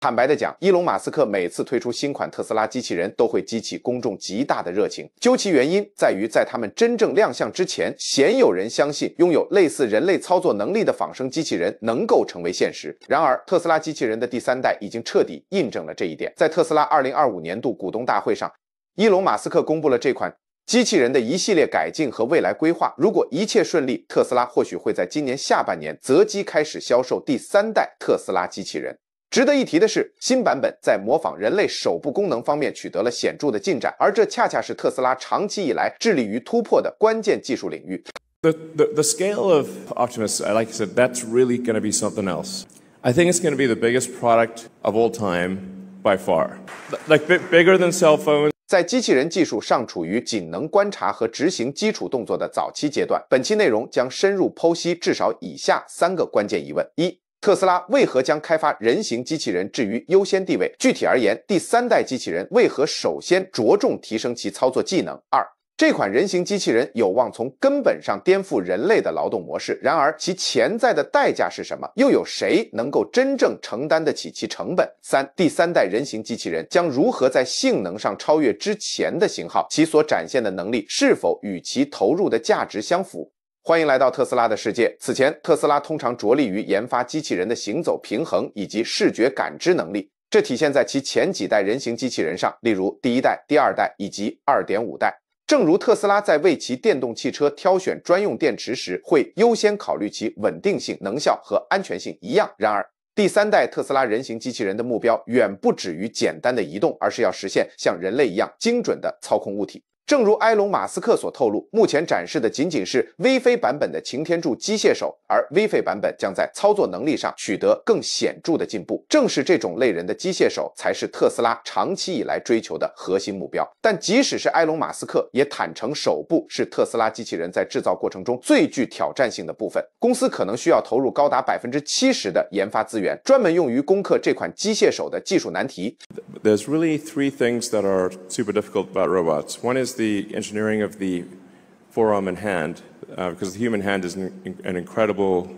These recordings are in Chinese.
坦白的讲，伊隆·马斯克每次推出新款特斯拉机器人，都会激起公众极大的热情。究其原因，在于在他们真正亮相之前，鲜有人相信拥有类似人类操作能力的仿生机器人能够成为现实。然而，特斯拉机器人的第三代已经彻底印证了这一点。在特斯拉二零二五年度股东大会上，伊隆·马斯克公布了这款机器人的一系列改进和未来规划。如果一切顺利，特斯拉或许会在今年下半年择机开始销售第三代特斯拉机器人。值得一提的是，新版本在模仿人类手部功能方面取得了显著的进展，而这恰恰是特斯拉长期以来致力于突破的关键技术领域。The the the scale of Optimus, like I said, that's really going to be something else. I think it's going to be the biggest product of all time by far, like bigger than cell phones. 在机器人技术尚处于仅能观察和执行基础动作的早期阶段，本期内容将深入剖析至少以下三个关键疑问：一。特斯拉为何将开发人形机器人置于优先地位？具体而言，第三代机器人为何首先着重提升其操作技能？二，这款人形机器人有望从根本上颠覆人类的劳动模式，然而其潜在的代价是什么？又有谁能够真正承担得起其成本？三，第三代人形机器人将如何在性能上超越之前的型号？其所展现的能力是否与其投入的价值相符？欢迎来到特斯拉的世界。此前，特斯拉通常着力于研发机器人的行走平衡以及视觉感知能力，这体现在其前几代人形机器人上，例如第一代、第二代以及二点五代。正如特斯拉在为其电动汽车挑选专用电池时，会优先考虑其稳定性能效和安全性一样，然而第三代特斯拉人形机器人的目标远不止于简单的移动，而是要实现像人类一样精准的操控物体。正如埃隆·马斯克所透露，目前展示的仅仅是 V 飞版本的擎天柱机械手，而 V 飞版本将在操作能力上取得更显著的进步。正是这种类人的机械手，才是特斯拉长期以来追求的核心目标。但即使是埃隆·马斯克，也坦诚手部是特斯拉机器人在制造过程中最具挑战性的部分。公司可能需要投入高达百分之七十的研发资源，专门用于攻克这款机械手的技术难题。There's really three things that are super difficult about robots. One is The engineering of the forearm a n d hand，because the human hand is an incredible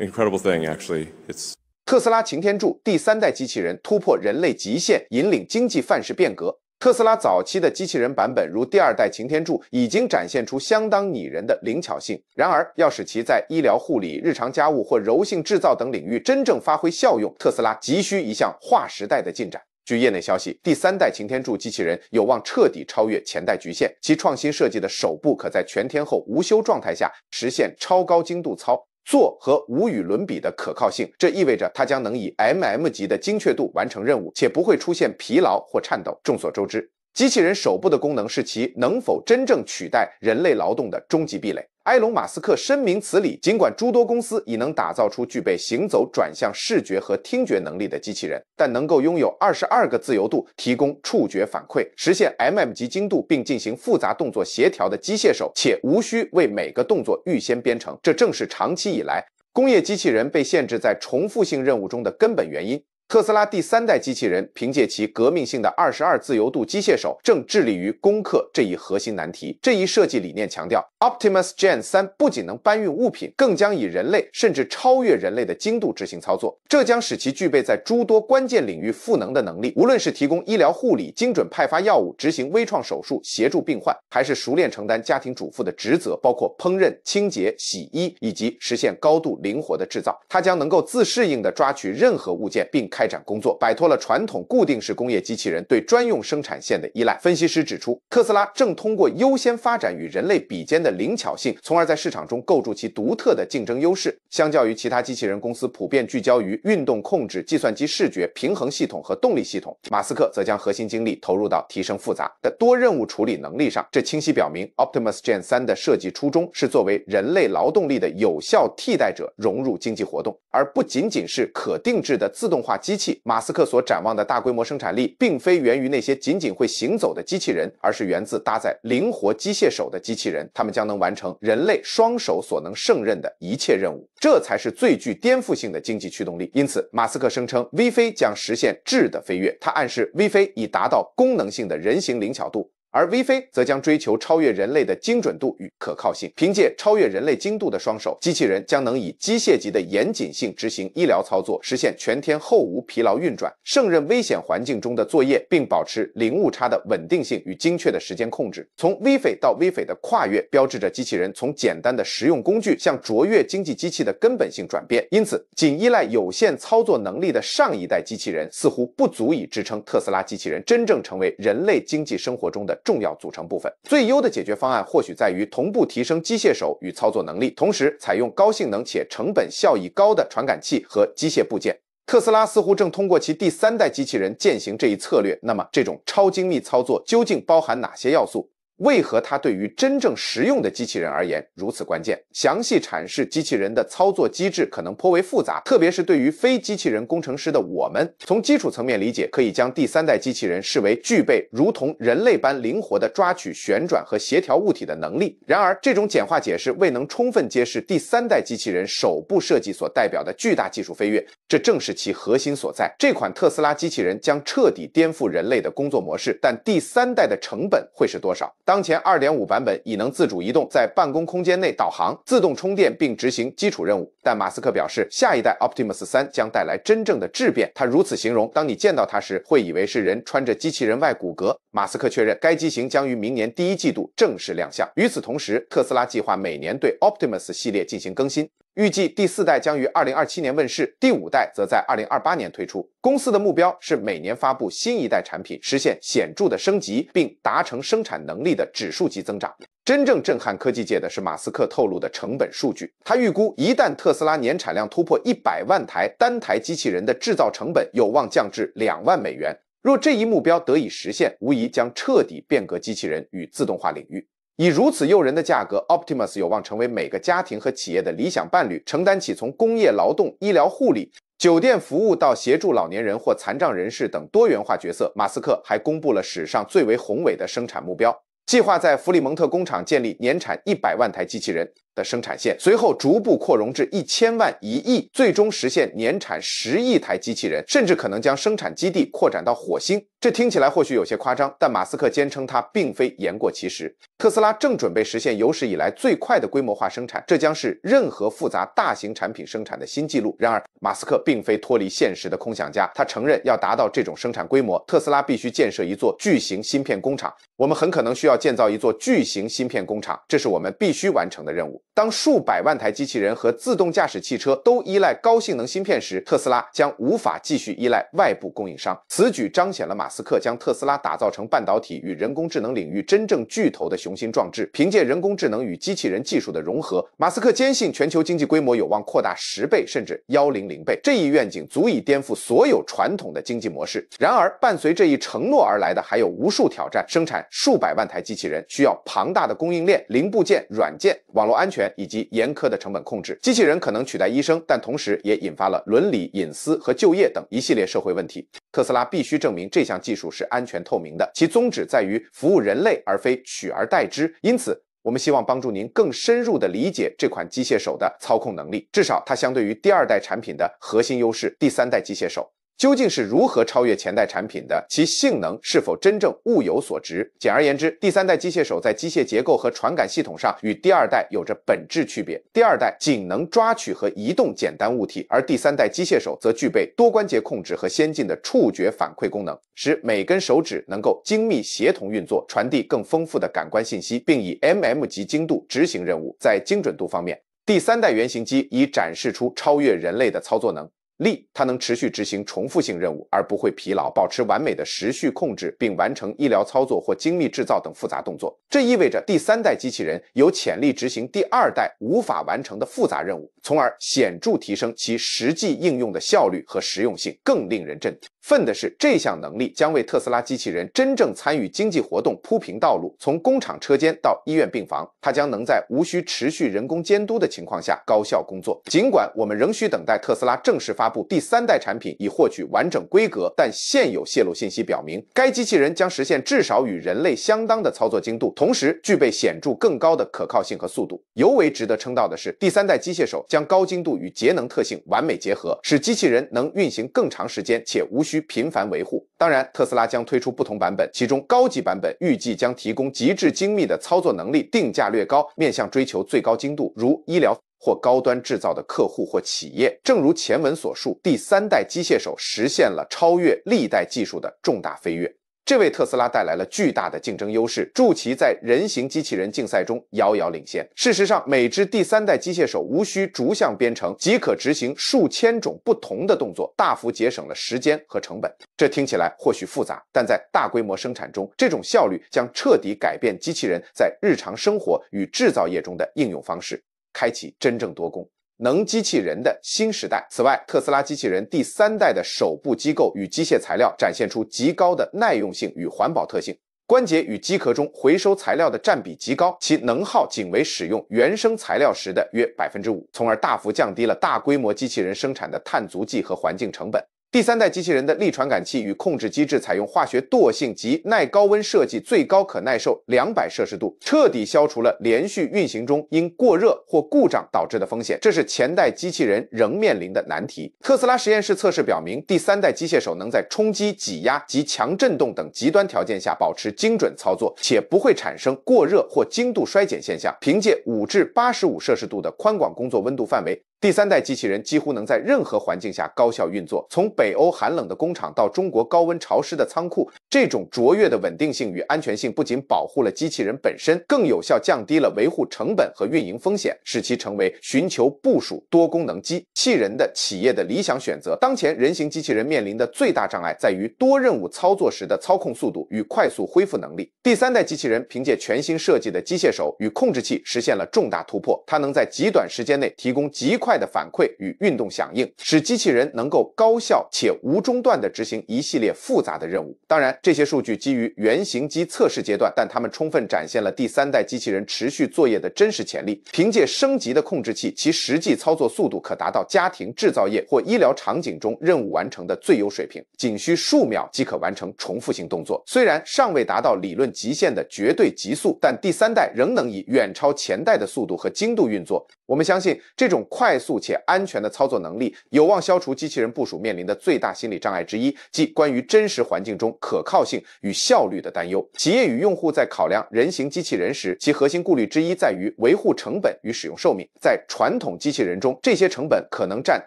incredible thing，actually it's。特斯拉擎天柱第三代机器人突破人类极限，引领经济范式变革。特斯拉早期的机器人版本，如第二代擎天柱，已经展现出相当拟人的灵巧性。然而要使其在医疗护理、日常家务或柔性制造等领域真正发挥效用，特斯拉急需一项划时代的进展。据业内消息，第三代擎天柱机器人有望彻底超越前代局限。其创新设计的手部可在全天候无休状态下实现超高精度操作和无与伦比的可靠性，这意味着它将能以 mm 级的精确度完成任务，且不会出现疲劳或颤抖。众所周知，机器人手部的功能是其能否真正取代人类劳动的终极壁垒。埃隆·马斯克深明此理，尽管诸多公司已能打造出具备行走、转向、视觉和听觉能力的机器人，但能够拥有二十二个自由度、提供触觉反馈、实现 mm 级精度并进行复杂动作协调的机械手，且无需为每个动作预先编程，这正是长期以来工业机器人被限制在重复性任务中的根本原因。特斯拉第三代机器人凭借其革命性的二十二自由度机械手，正致力于攻克这一核心难题。这一设计理念强调，Optimus Gen 三不仅能搬运物品，更将以人类甚至超越人类的精度执行操作，这将使其具备在诸多关键领域赋能的能力。无论是提供医疗护理、精准派发药物、执行微创手术、协助病患，还是熟练承担家庭主妇的职责，包括烹饪、清洁、洗衣以及实现高度灵活的制造，它将能够自适应地抓取任何物件并开。开展工作，摆脱了传统固定式工业机器人对专用生产线的依赖。分析师指出，特斯拉正通过优先发展与人类比肩的灵巧性，从而在市场中构筑其独特的竞争优势。相较于其他机器人公司普遍聚焦于运动控制、计算机视觉、平衡系统和动力系统，马斯克则将核心精力投入到提升复杂的多任务处理能力上。这清晰表明，Optimus Gen 3的设计初衷是作为人类劳动力的有效替代者融入经济活动，而不仅仅是可定制的自动化机。机器，马斯克所展望的大规模生产力，并非源于那些仅仅会行走的机器人，而是源自搭载灵活机械手的机器人。他们将能完成人类双手所能胜任的一切任务，这才是最具颠覆性的经济驱动力。因此，马斯克声称，V 飞将实现质的飞跃。他暗示，V 飞已达到功能性的人形灵巧度。而威飞则将追求超越人类的精准度与可靠性，凭借超越人类精度的双手，机器人将能以机械级的严谨性执行医疗操作，实现全天候无疲劳运转，胜任危险环境中的作业，并保持零误差的稳定性与精确的时间控制。从威飞到威飞的跨越，标志着机器人从简单的实用工具向卓越经济机器的根本性转变。因此，仅依赖有限操作能力的上一代机器人，似乎不足以支撑特斯拉机器人真正成为人类经济生活中的。重要组成部分，最优的解决方案或许在于同步提升机械手与操作能力，同时采用高性能且成本效益高的传感器和机械部件。特斯拉似乎正通过其第三代机器人践行这一策略。那么，这种超精密操作究竟包含哪些要素？为何它对于真正实用的机器人而言如此关键？详细阐释机器人的操作机制可能颇为复杂，特别是对于非机器人工程师的我们，从基础层面理解，可以将第三代机器人视为具备如同人类般灵活的抓取、旋转和协调物体的能力。然而，这种简化解释未能充分揭示第三代机器人手部设计所代表的巨大技术飞跃，这正是其核心所在。这款特斯拉机器人将彻底颠覆人类的工作模式，但第三代的成本会是多少？当前2.5版本已能自主移动，在办公空间内导航、自动充电并执行基础任务。但马斯克表示，下一代 Optimus 三将带来真正的质变。他如此形容：当你见到它时，会以为是人穿着机器人外骨骼。马斯克确认，该机型将于明年第一季度正式亮相。与此同时，特斯拉计划每年对 Optimus 系列进行更新。预计第四代将于二零二七年问世，第五代则在二零二八年推出。公司的目标是每年发布新一代产品，实现显著的升级，并达成生产能力的指数级增长。真正震撼科技界的是马斯克透露的成本数据。他预估，一旦特斯拉年产量突破一百万台，单台机器人的制造成本有望降至两万美元。若这一目标得以实现，无疑将彻底变革机器人与自动化领域。以如此诱人的价格，Optimus 有望成为每个家庭和企业的理想伴侣，承担起从工业劳动、医疗护理、酒店服务到协助老年人或残障人士等多元化角色。马斯克还公布了史上最为宏伟的生产目标，计划在弗里蒙特工厂建立年产一百万台机器人。生产线随后逐步扩容至一千万一亿，最终实现年产十亿台机器人，甚至可能将生产基地扩展到火星。这听起来或许有些夸张，但马斯克坚称他并非言过其实。特斯拉正准备实现有史以来最快的规模化生产，这将是任何复杂大型产品生产的新纪录。然而，马斯克并非脱离现实的空想家，他承认要达到这种生产规模，特斯拉必须建设一座巨型芯片工厂。我们很可能需要建造一座巨型芯片工厂，这是我们必须完成的任务。当数百万台机器人和自动驾驶汽车都依赖高性能芯片时，特斯拉将无法继续依赖外部供应商。此举彰显了马斯克将特斯拉打造成半导体与人工智能领域真正巨头的雄心壮志。凭借人工智能与机器人技术的融合，马斯克坚信全球经济规模有望扩大十倍甚至幺零零倍。这一愿景足以颠覆所有传统的经济模式。然而，伴随这一承诺而来的还有无数挑战。生产数百万台机器人需要庞大的供应链、零部件、软件、网络安全。以及严苛的成本控制，机器人可能取代医生，但同时也引发了伦理、隐私和就业等一系列社会问题。特斯拉必须证明这项技术是安全透明的，其宗旨在于服务人类而非取而代之。因此，我们希望帮助您更深入地理解这款机械手的操控能力，至少它相对于第二代产品的核心优势。第三代机械手。究竟是如何超越前代产品的？其性能是否真正物有所值？简而言之，第三代机械手在机械结构和传感系统上与第二代有着本质区别。第二代仅能抓取和移动简单物体，而第三代机械手则具备多关节控制和先进的触觉反馈功能，使每根手指能够精密协同运作，传递更丰富的感官信息，并以 mm 级精度执行任务。在精准度方面，第三代原型机已展示出超越人类的操作能。力它能持续执行重复性任务而不会疲劳，保持完美的时序控制，并完成医疗操作或精密制造等复杂动作。这意味着第三代机器人有潜力执行第二代无法完成的复杂任务，从而显著提升其实际应用的效率和实用性。更令人振奋的是，这项能力将为特斯拉机器人真正参与经济活动铺平道路。从工厂车间到医院病房，它将能在无需持续人工监督的情况下高效工作。尽管我们仍需等待特斯拉正式发。部第三代产品已获取完整规格，但现有泄露信息表明，该机器人将实现至少与人类相当的操作精度，同时具备显著更高的可靠性和速度。尤为值得称道的是，第三代机械手将高精度与节能特性完美结合，使机器人能运行更长时间且无需频繁维护。当然，特斯拉将推出不同版本，其中高级版本预计将提供极致精密的操作能力，定价略高，面向追求最高精度，如医疗。或高端制造的客户或企业，正如前文所述，第三代机械手实现了超越历代技术的重大飞跃，这为特斯拉带来了巨大的竞争优势，助其在人形机器人竞赛中遥遥领先。事实上，每只第三代机械手无需逐项编程即可执行数千种不同的动作，大幅节省了时间和成本。这听起来或许复杂，但在大规模生产中，这种效率将彻底改变机器人在日常生活与制造业中的应用方式。开启真正多功能机器人的新时代。此外，特斯拉机器人第三代的手部机构与机械材料展现出极高的耐用性与环保特性，关节与机壳中回收材料的占比极高，其能耗仅为使用原生材料时的约百分之五，从而大幅降低了大规模机器人生产的碳足迹和环境成本。第三代机器人的力传感器与控制机制采用化学惰性及耐高温设计，最高可耐受两百摄氏度，彻底消除了连续运行中因过热或故障导致的风险。这是前代机器人仍面临的难题。特斯拉实验室测试表明，第三代机械手能在冲击、挤压及强振动等极端条件下保持精准操作，且不会产生过热或精度衰减现象。凭借五至八十五摄氏度的宽广工作温度范围。第三代机器人几乎能在任何环境下高效运作，从北欧寒冷的工厂到中国高温潮湿的仓库，这种卓越的稳定性与安全性不仅保护了机器人本身，更有效降低了维护成本和运营风险，使其成为寻求部署多功能机器人的企业的理想选择。当前人形机器人面临的最大障碍在于多任务操作时的操控速度与快速恢复能力。第三代机器人凭借全新设计的机械手与控制器实现了重大突破，它能在极短时间内提供极快。快的反馈与运动响应，使机器人能够高效且无中断地执行一系列复杂的任务。当然，这些数据基于原型机测试阶段，但它们充分展现了第三代机器人持续作业的真实潜力。凭借升级的控制器，其实际操作速度可达到家庭制造业或医疗场景中任务完成的最优水平，仅需数秒即可完成重复性动作。虽然尚未达到理论极限的绝对极速，但第三代仍能以远超前代的速度和精度运作。我们相信，这种快速且安全的操作能力有望消除机器人部署面临的最大心理障碍之一，即关于真实环境中可靠性与效率的担忧。企业与用户在考量人形机器人时，其核心顾虑之一在于维护成本与使用寿命。在传统机器人中，这些成本可能占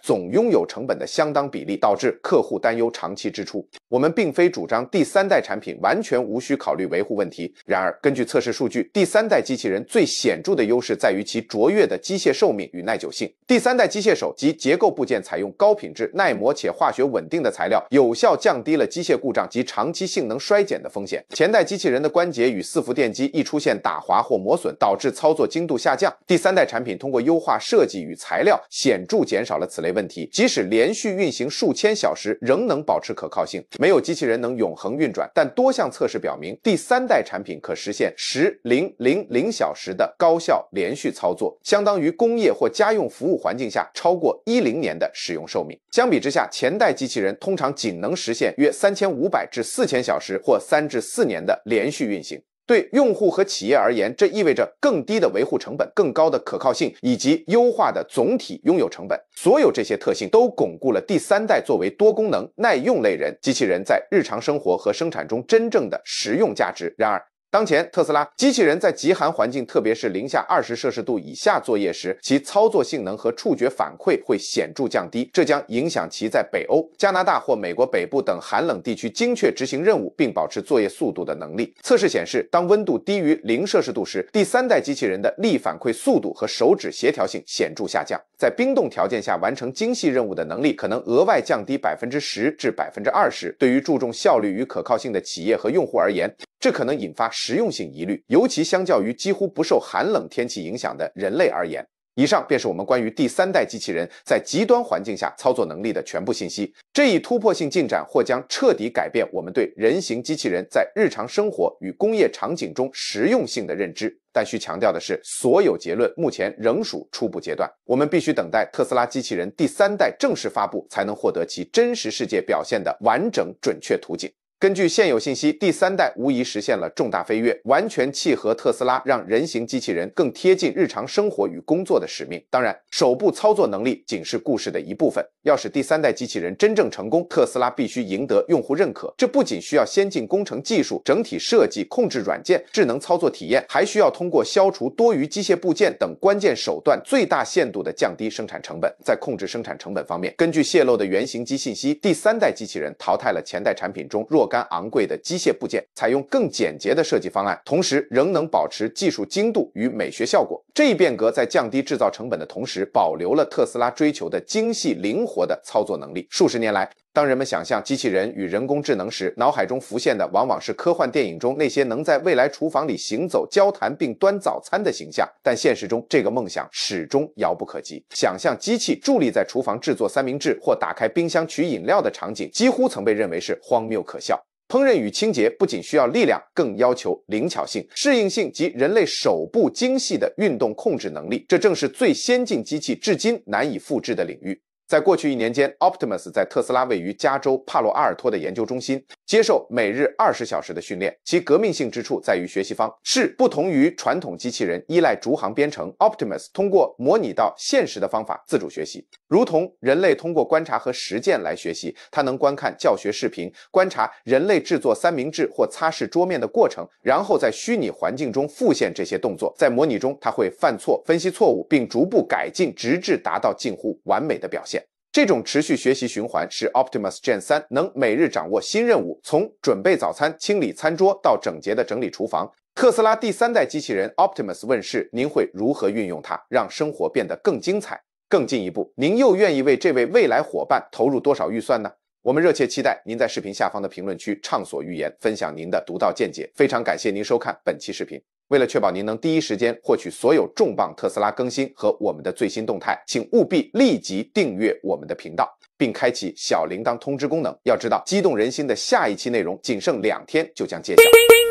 总拥有成本的相当比例，导致客户担忧长期支出。我们并非主张第三代产品完全无需考虑维护问题。然而，根据测试数据，第三代机器人最显著的优势在于其卓越的机械。寿命与耐久性。第三代机械手及结构部件采用高品质、耐磨且化学稳定的材料，有效降低了机械故障及长期性能衰减的风险。前代机器人的关节与伺服电机易出现打滑或磨损，导致操作精度下降。第三代产品通过优化设计与材料，显著减少了此类问题。即使连续运行数千小时，仍能保持可靠性。没有机器人能永恒运转，但多项测试表明，第三代产品可实现十零零零小时的高效连续操作，相当于。工业或家用服务环境下，超过一零年的使用寿命。相比之下，前代机器人通常仅能实现约三千五百至四千小时或三至四年的连续运行。对用户和企业而言，这意味着更低的维护成本、更高的可靠性以及优化的总体拥有成本。所有这些特性都巩固了第三代作为多功能、耐用类人机器人在日常生活和生产中真正的实用价值。然而，当前，特斯拉机器人在极寒环境，特别是零下二十摄氏度以下作业时，其操作性能和触觉反馈会显著降低。这将影响其在北欧、加拿大或美国北部等寒冷地区精确执行任务并保持作业速度的能力。测试显示，当温度低于零摄氏度时，第三代机器人的力反馈速度和手指协调性显著下降。在冰冻条件下完成精细任务的能力可能额外降低百分之十至百分之二十。对于注重效率与可靠性的企业和用户而言，这可能引发实用性疑虑，尤其相较于几乎不受寒冷天气影响的人类而言。以上便是我们关于第三代机器人在极端环境下操作能力的全部信息。这一突破性进展或将彻底改变我们对人形机器人在日常生活与工业场景中实用性的认知。但需强调的是，所有结论目前仍属初步阶段。我们必须等待特斯拉机器人第三代正式发布，才能获得其真实世界表现的完整准确图景。根据现有信息，第三代无疑实现了重大飞跃，完全契合特斯拉让人形机器人更贴近日常生活与工作的使命。当然，手部操作能力仅是故事的一部分。要使第三代机器人真正成功，特斯拉必须赢得用户认可。这不仅需要先进工程技术、整体设计、控制软件、智能操作体验，还需要通过消除多余机械部件等关键手段，最大限度地降低生产成本。在控制生产成本方面，根据泄露的原型机信息，第三代机器人淘汰了前代产品中若。干昂贵的机械部件，采用更简洁的设计方案，同时仍能保持技术精度与美学效果。这一变革在降低制造成本的同时，保留了特斯拉追求的精细灵活的操作能力。数十年来。当人们想象机器人与人工智能时，脑海中浮现的往往是科幻电影中那些能在未来厨房里行走、交谈并端早餐的形象。但现实中，这个梦想始终遥不可及。想象机器伫立在厨房制作三明治或打开冰箱取饮料的场景，几乎曾被认为是荒谬可笑。烹饪与清洁不仅需要力量，更要求灵巧性、适应性及人类手部精细的运动控制能力。这正是最先进机器至今难以复制的领域。在过去一年间，Optimus 在特斯拉位于加州帕洛阿尔托的研究中心接受每日二十小时的训练。其革命性之处在于学习方式不同于传统机器人依赖逐行编程。Optimus 通过模拟到现实的方法自主学习，如同人类通过观察和实践来学习。它能观看教学视频，观察人类制作三明治或擦拭桌面的过程，然后在虚拟环境中复现这些动作。在模拟中，它会犯错、分析错误，并逐步改进，直至达到近乎完美的表现。这种持续学习循环使 Optimus Gen 三能每日掌握新任务，从准备早餐、清理餐桌到整洁的整理厨房。特斯拉第三代机器人 Optimus 问世，您会如何运用它，让生活变得更精彩？更进一步，您又愿意为这位未来伙伴投入多少预算呢？我们热切期待您在视频下方的评论区畅所欲言，分享您的独到见解。非常感谢您收看本期视频。为了确保您能第一时间获取所有重磅特斯拉更新和我们的最新动态，请务必立即订阅我们的频道，并开启小铃铛通知功能。要知道，激动人心的下一期内容仅剩两天就将揭晓。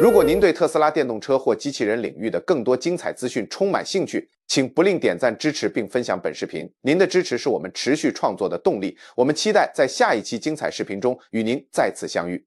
如果您对特斯拉电动车或机器人领域的更多精彩资讯充满兴趣，请不吝点赞支持并分享本视频。您的支持是我们持续创作的动力。我们期待在下一期精彩视频中与您再次相遇。